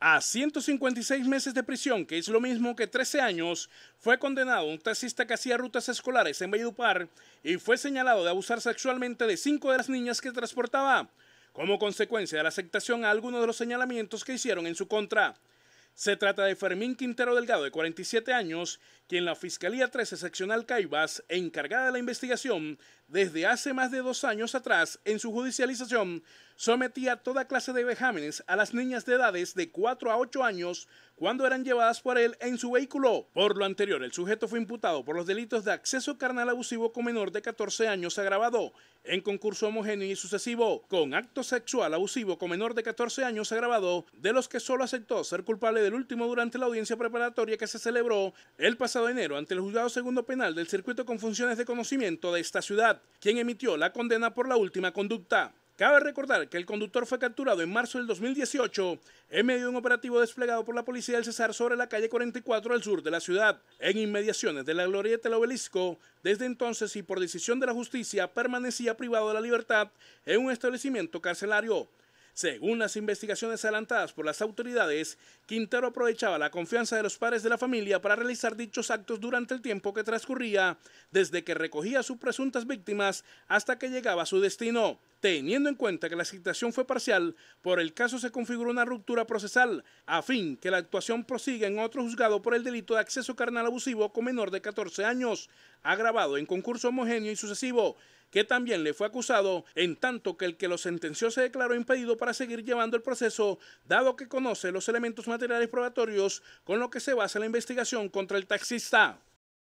a 156 meses de prisión, que es lo mismo que 13 años, fue condenado un taxista que hacía rutas escolares en Beidupar y fue señalado de abusar sexualmente de cinco de las niñas que transportaba, como consecuencia de la aceptación a algunos de los señalamientos que hicieron en su contra. Se trata de Fermín Quintero Delgado, de 47 años, quien la Fiscalía 13 Seccional Caibas, encargada de la investigación, desde hace más de dos años atrás, en su judicialización, sometía toda clase de vejámenes a las niñas de edades de 4 a 8 años cuando eran llevadas por él en su vehículo. Por lo anterior, el sujeto fue imputado por los delitos de acceso carnal abusivo con menor de 14 años agravado en concurso homogéneo y sucesivo, con acto sexual abusivo con menor de 14 años agravado, de los que solo aceptó ser culpable de el último durante la audiencia preparatoria que se celebró el pasado enero ante el juzgado segundo penal del circuito con funciones de conocimiento de esta ciudad, quien emitió la condena por la última conducta. Cabe recordar que el conductor fue capturado en marzo del 2018 en medio de un operativo desplegado por la policía del Cesar sobre la calle 44 al sur de la ciudad, en inmediaciones de la glorieta del obelisco. Desde entonces y por decisión de la justicia permanecía privado de la libertad en un establecimiento carcelario. Según las investigaciones adelantadas por las autoridades, Quintero aprovechaba la confianza de los padres de la familia para realizar dichos actos durante el tiempo que transcurría desde que recogía a sus presuntas víctimas hasta que llegaba a su destino. Teniendo en cuenta que la citación fue parcial, por el caso se configuró una ruptura procesal, a fin que la actuación prosiga en otro juzgado por el delito de acceso carnal abusivo con menor de 14 años, agravado en concurso homogéneo y sucesivo, que también le fue acusado, en tanto que el que lo sentenció se declaró impedido para seguir llevando el proceso, dado que conoce los elementos materiales probatorios con los que se basa la investigación contra el taxista.